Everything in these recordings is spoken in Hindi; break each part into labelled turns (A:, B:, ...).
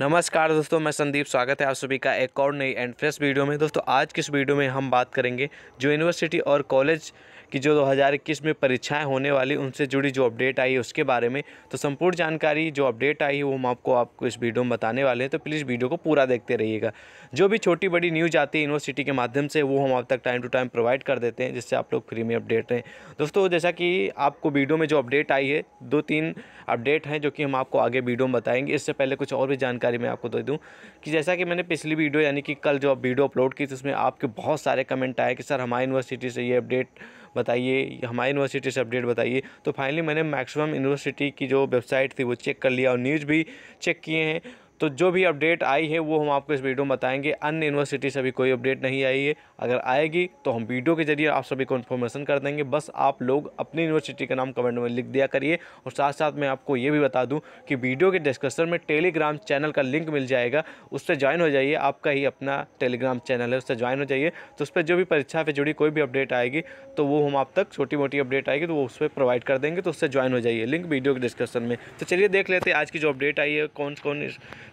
A: नमस्कार दोस्तों मैं संदीप स्वागत है आप सभी का एक और नई एंड फ्रेश वीडियो में दोस्तों आज किस वीडियो में हम बात करेंगे जो यूनिवर्सिटी और कॉलेज कि जो 2021 में परीक्षाएं होने वाली उनसे जुड़ी जो अपडेट आई है उसके बारे में तो संपूर्ण जानकारी जो अपडेट आई है वो हम आपको आपको इस वीडियो में बताने वाले हैं तो प्लीज़ वीडियो को पूरा देखते रहिएगा जो भी छोटी बड़ी न्यूज़ आती है यूनिवर्सिटी के माध्यम से वो हम आप तक टाइम टू टाइम प्रोवाइड कर देते हैं जिससे आप लोग फ्री में अपडेट रहें दोस्तों जैसा कि आपको वीडियो में जो अपडेट आई है दो तीन अपडेट हैं जो कि हम आपको आगे वीडियो में बताएंगे इससे पहले कुछ और भी जानकारी मैं आपको दे दूँ कि जैसा कि मैंने पिछली वीडियो यानी कि कल जो वीडियो अपलोड की थी उसमें आपके बहुत सारे कमेंट आए कि सर हमारी यूनिवर्सिटी से ये अपडेट बताइए हमारी यूनिवर्सिटी से अपडेट बताइए तो फाइनली मैंने मैक्सिमम यूनिवर्सिटी की जो वेबसाइट थी वो चेक कर लिया और न्यूज़ भी चेक किए हैं तो जो भी अपडेट आई है वो हम आपको इस वीडियो में बताएंगे अन्य यूनिवर्सिटी से भी कोई अपडेट नहीं आई है अगर आएगी तो हम वीडियो के जरिए आप सभी को इन्फॉर्मेशन कर देंगे बस आप लोग अपनी यूनिवर्सिटी का नाम कमेंट में लिख दिया करिए और साथ साथ मैं आपको ये भी बता दूँ कि वीडियो के डिस्क्रिप्शन में टेलीग्राम चैनल का लिंक मिल जाएगा उससे ज्वाइन हो जाइए आपका ही अपना टेलीग्राम चैनल है उससे ज्वाइन हो जाइए तो उस पर जो भी परीक्षा पर जुड़ी कोई भी अपडेट आएगी तो वो हम आप तक छोटी मोटी अपडेट आएगी तो वो उस पर प्रोवाइड कर देंगे तो उससे ज्वाइन हो जाइए लिंक वीडियो के डिस्क्रिप्शन में तो चलिए देख लेते हैं आज की जो अपडेट आई है कौन कौन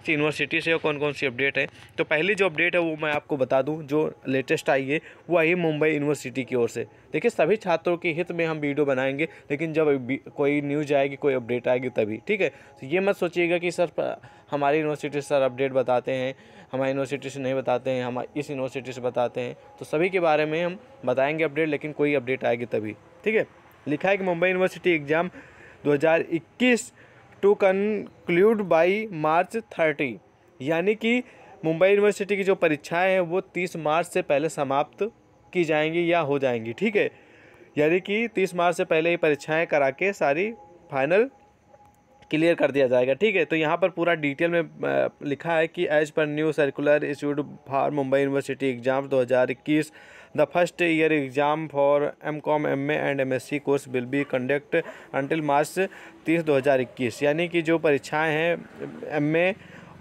A: सी यूनिवर्सिटी से कौन कौन सी अपडेट है तो पहली जो अपडेट है वो मैं आपको बता दूँ जो लेटेस्ट आई है वो आई है मुंबई यूनिवर्सिटी की ओर से देखिए सभी छात्रों के हित में हम वीडियो बनाएंगे लेकिन जब कोई न्यूज आएगी कोई अपडेट आएगी तभी ठीक है तो ये मत सोचिएगा कि सर हमारी यूनिवर्सिटी से सर अपडेट बताते हैं हमारी यूनिवर्सिटी से नहीं बताते हैं हम इस यूनिवर्सिटी से बताते हैं तो सभी के बारे में हम बताएंगे अपडेट लेकिन कोई अपडेट आएगी तभी ठीक है लिखा है कि Mumbai university exam 2021 to conclude by March thirty यानी कि मुंबई यूनिवर्सिटी की जो परीक्षाएं हैं वो तीस मार्च से पहले समाप्त की जाएंगी या हो जाएंगी ठीक है यानी कि तीस मार्च से पहले ये परीक्षाएं करा के सारी फाइनल क्लियर कर दिया जाएगा ठीक है तो यहाँ पर पूरा डिटेल में लिखा है कि एज पर new circular institute for Mumbai university exam 2021 the first year exam for M Com M A and M S C course will be conduct until March तीस दो हज़ार इक्कीस यानी कि जो परीक्षाएँ हैं एम ए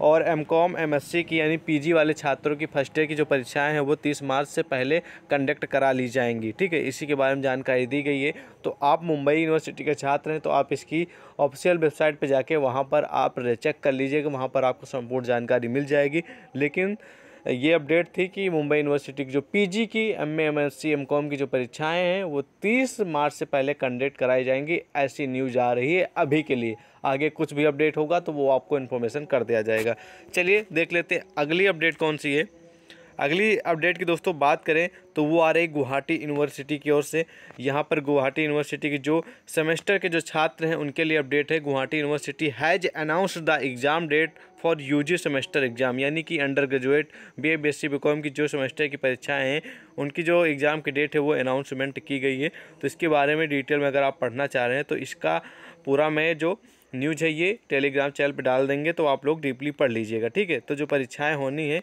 A: और M Com M S C की यानी पी जी वाले छात्रों की फर्स्ट ईयर की जो परीक्षाएँ हैं वो तीस मार्च से पहले कंडक्ट करा ली जाएंगी ठीक है इसी के बारे में जानकारी दी गई है तो आप मुंबई यूनिवर्सिटी के छात्र हैं तो आप इसकी ऑफिशियल वेबसाइट पर जाके वहाँ पर आप चेक कर लीजिएगा वहाँ पर आपको संपूर्ण जानकारी मिल जाएगी लेकिन ये अपडेट थी कि मुंबई यूनिवर्सिटी की जो पीजी की एमए एमएससी एमकॉम की जो परीक्षाएं हैं वो 30 मार्च से पहले कंडक्ट कराई जाएंगी ऐसी न्यूज आ रही है अभी के लिए आगे कुछ भी अपडेट होगा तो वो आपको इन्फॉर्मेशन कर दिया जाएगा चलिए देख लेते हैं अगली अपडेट कौन सी है अगली अपडेट की दोस्तों बात करें तो वो आ रही गुवाहाटी यूनिवर्सिटी की ओर से यहाँ पर गुवाहाटी यूनिवर्सिटी के जो सेमेस्टर के जो छात्र हैं उनके लिए अपडेट है Guwahati university has announce the exam date for UG semester exam यानी कि undergraduate B A B S C B Com की जो सेमेस्टर की परीक्षाएँ हैं उनकी जो एग्ज़ाम की डेट है वो अनाउंसमेंट की गई है तो इसके बारे में डिटेल में अगर आप पढ़ना चाह रहे हैं तो इसका पूरा मैं जो न्यूज है ये टेलीग्राम चैनल पे डाल देंगे तो आप लोग डीपली पढ़ लीजिएगा ठीक है तो जो परीक्षाएं होनी है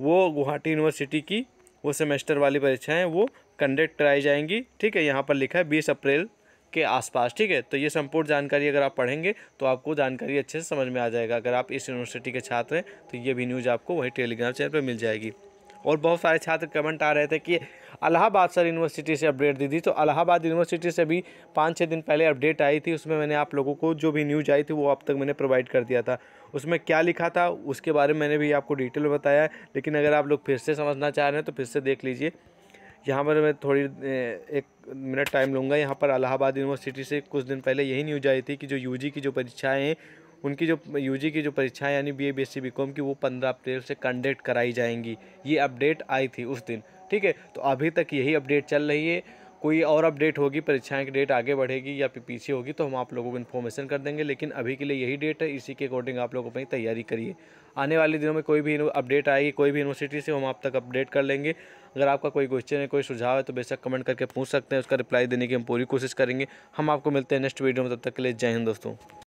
A: वो गुवाहाटी यूनिवर्सिटी की वो सेमेस्टर वाली परीक्षाएँ वो कंडक्ट कराई जाएंगी ठीक है यहाँ पर लिखा है बीस अप्रैल के आसपास ठीक है तो ये संपूर्ण जानकारी अगर आप पढ़ेंगे तो आपको जानकारी अच्छे से समझ में आ जाएगा अगर आप इस यूनिवर्सिटी के छात्र हैं तो ये भी न्यूज़ आपको वही टेलीग्राम चैनल पर मिल जाएगी और बहुत सारे छात्र कमेंट आ रहे थे कि अलाहाबाद सर यूनिवर्सिटी से अपडेट दी थी तो अलाहाबाद यूनिवर्सिटी से भी पाँच छः दिन पहले अपडेट आई थी उसमें मैंने आप लोगों को जो भी न्यूज आई थी वो अब तक मैंने प्रोवाइड कर दिया था उसमें क्या लिखा था उसके बारे में मैंने भी आपको डिटेल बताया लेकिन अगर आप लोग फिर से समझना चाह रहे हैं तो फिर से देख लीजिए यहाँ पर मैं थोड़ी एक मिनट टाइम लूँगा यहाँ पर अलाहाबाद यूनिवर्सिटी से कुछ दिन पहले यही न्यूज आई थी कि जो यूजी की जो परीक्षाएँ हैं उनकी जो यू की जो परीक्षाएं यानी बी ए बी की वो पंद्रह अप्रैल से कंडक्ट कराई जाएंगी ये अपडेट आई थी उस दिन ठीक है तो अभी तक यही अपडेट चल रही है कोई और अपडेट होगी परीक्षाएं की डेट आगे बढ़ेगी या फिर पीछे होगी तो हम आप लोगों को इन्फॉर्मेशन कर देंगे लेकिन अभी के लिए यही डेट है इसी के अकॉर्डिंग आप लोग अपनी तैयारी करिए आने वाले दिनों में कोई भी अपडेट आएगी कोई भी यूनिवर्सिटी से हम आप तक अपडेट कर लेंगे अगर आपका कोई क्वेश्चन है कोई सुझाव है तो बेशक कमेंट करके पूछ सकते हैं उसका रिप्लाई देने की हम पूरी कोशिश करेंगे हम आपको मिलते हैं नेक्स्ट वीडियो में तब तक के लिए जय हिंद दोस्तों